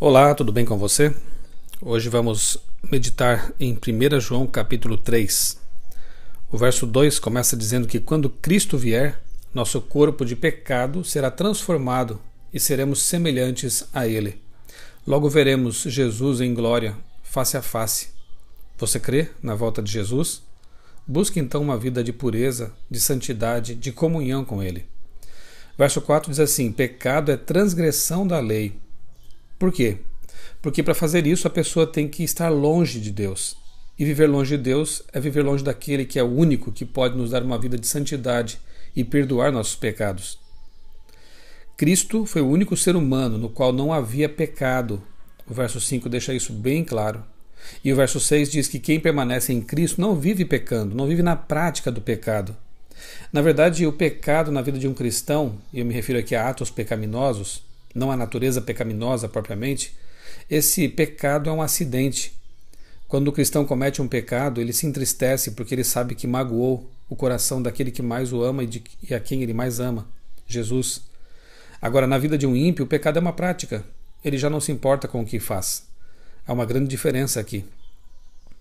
Olá, tudo bem com você? Hoje vamos meditar em 1 João capítulo 3. O verso 2 começa dizendo que quando Cristo vier, nosso corpo de pecado será transformado e seremos semelhantes a ele. Logo veremos Jesus em glória, face a face. Você crê na volta de Jesus? Busque então uma vida de pureza, de santidade, de comunhão com ele. Verso 4 diz assim: Pecado é transgressão da lei por quê? Porque para fazer isso a pessoa tem que estar longe de Deus. E viver longe de Deus é viver longe daquele que é o único que pode nos dar uma vida de santidade e perdoar nossos pecados. Cristo foi o único ser humano no qual não havia pecado. O verso 5 deixa isso bem claro. E o verso 6 diz que quem permanece em Cristo não vive pecando, não vive na prática do pecado. Na verdade, o pecado na vida de um cristão, e eu me refiro aqui a atos pecaminosos, não a natureza pecaminosa propriamente, esse pecado é um acidente. Quando o cristão comete um pecado, ele se entristece porque ele sabe que magoou o coração daquele que mais o ama e, de, e a quem ele mais ama, Jesus. Agora, na vida de um ímpio, o pecado é uma prática. Ele já não se importa com o que faz. Há uma grande diferença aqui.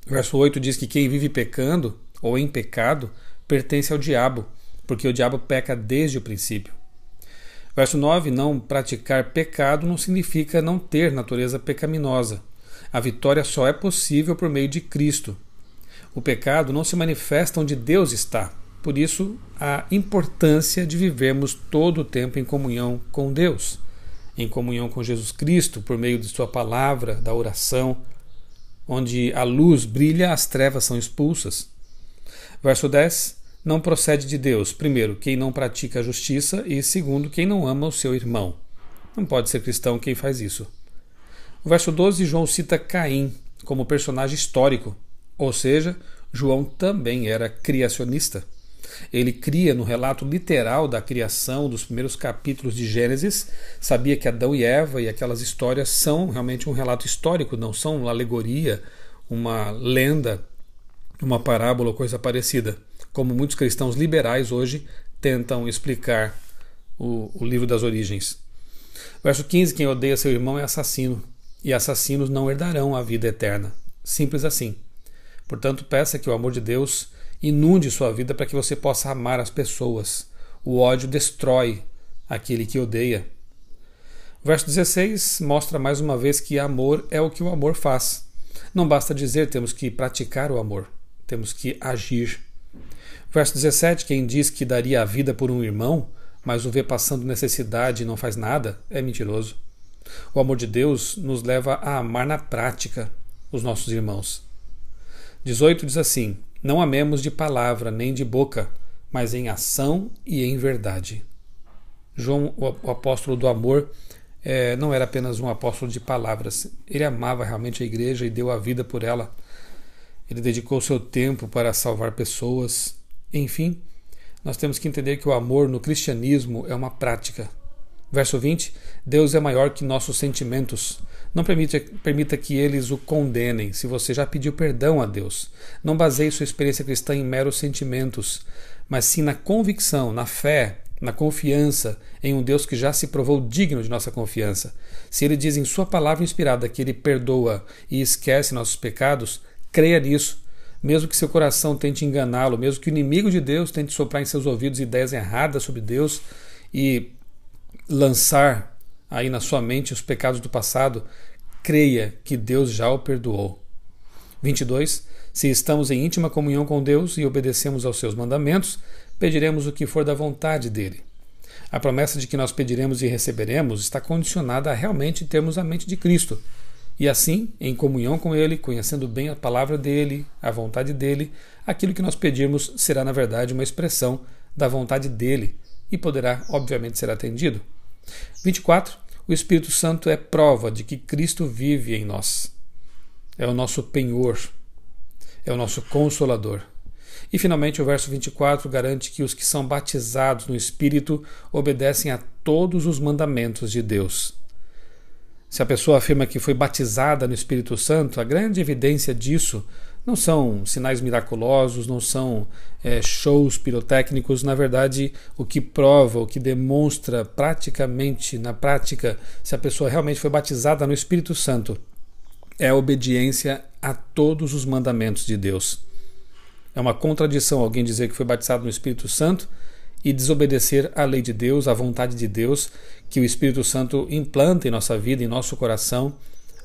O verso 8 diz que quem vive pecando ou em pecado pertence ao diabo, porque o diabo peca desde o princípio. Verso 9: Não praticar pecado não significa não ter natureza pecaminosa. A vitória só é possível por meio de Cristo. O pecado não se manifesta onde Deus está. Por isso, a importância de vivermos todo o tempo em comunhão com Deus, em comunhão com Jesus Cristo, por meio de Sua palavra, da oração, onde a luz brilha, as trevas são expulsas. Verso 10: não procede de Deus. Primeiro, quem não pratica a justiça, e segundo, quem não ama o seu irmão. Não pode ser cristão quem faz isso. O verso 12, João cita Caim como personagem histórico, ou seja, João também era criacionista. Ele cria no relato literal da criação dos primeiros capítulos de Gênesis, sabia que Adão e Eva e aquelas histórias são realmente um relato histórico, não são uma alegoria, uma lenda, uma parábola ou coisa parecida como muitos cristãos liberais hoje tentam explicar o, o livro das origens. Verso 15: Quem odeia seu irmão é assassino, e assassinos não herdarão a vida eterna. Simples assim. Portanto, peça que o amor de Deus inunde sua vida para que você possa amar as pessoas. O ódio destrói aquele que odeia. verso 16 mostra mais uma vez que amor é o que o amor faz. Não basta dizer, temos que praticar o amor, temos que agir. Verso 17: Quem diz que daria a vida por um irmão, mas o vê passando necessidade e não faz nada, é mentiroso. O amor de Deus nos leva a amar na prática os nossos irmãos. 18 diz assim: Não amemos de palavra nem de boca, mas em ação e em verdade. João, o apóstolo do amor, é, não era apenas um apóstolo de palavras. Ele amava realmente a igreja e deu a vida por ela. Ele dedicou seu tempo para salvar pessoas, enfim, nós temos que entender que o amor no cristianismo é uma prática. Verso 20: Deus é maior que nossos sentimentos. Não permita, permita que eles o condenem. Se você já pediu perdão a Deus, não baseie sua experiência cristã em meros sentimentos, mas sim na convicção, na fé, na confiança em um Deus que já se provou digno de nossa confiança. Se ele diz em sua palavra inspirada que ele perdoa e esquece nossos pecados, creia nisso mesmo que seu coração tente enganá-lo, mesmo que o inimigo de Deus tente soprar em seus ouvidos ideias erradas sobre Deus e lançar aí na sua mente os pecados do passado, creia que Deus já o perdoou. 22. Se estamos em íntima comunhão com Deus e obedecemos aos seus mandamentos, pediremos o que for da vontade dele. A promessa de que nós pediremos e receberemos está condicionada a realmente termos a mente de Cristo, e assim, em comunhão com Ele, conhecendo bem a palavra dele, a vontade dele, aquilo que nós pedirmos será, na verdade, uma expressão da vontade dele e poderá, obviamente, ser atendido. 24. O Espírito Santo é prova de que Cristo vive em nós. É o nosso penhor, é o nosso consolador. E finalmente, o verso 24 garante que os que são batizados no Espírito obedecem a todos os mandamentos de Deus. Se a pessoa afirma que foi batizada no Espírito Santo, a grande evidência disso não são sinais miraculosos, não são é, shows pirotécnicos. Na verdade, o que prova, o que demonstra praticamente, na prática, se a pessoa realmente foi batizada no Espírito Santo, é a obediência a todos os mandamentos de Deus. É uma contradição alguém dizer que foi batizado no Espírito Santo e desobedecer à lei de Deus, à vontade de Deus, que o Espírito Santo implanta em nossa vida, em nosso coração,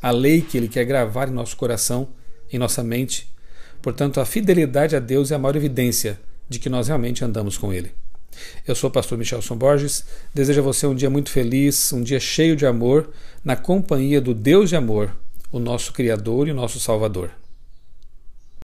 a lei que ele quer gravar em nosso coração, em nossa mente. Portanto, a fidelidade a Deus é a maior evidência de que nós realmente andamos com ele. Eu sou o pastor Michelson Borges. Desejo a você um dia muito feliz, um dia cheio de amor, na companhia do Deus de amor, o nosso Criador e o nosso Salvador.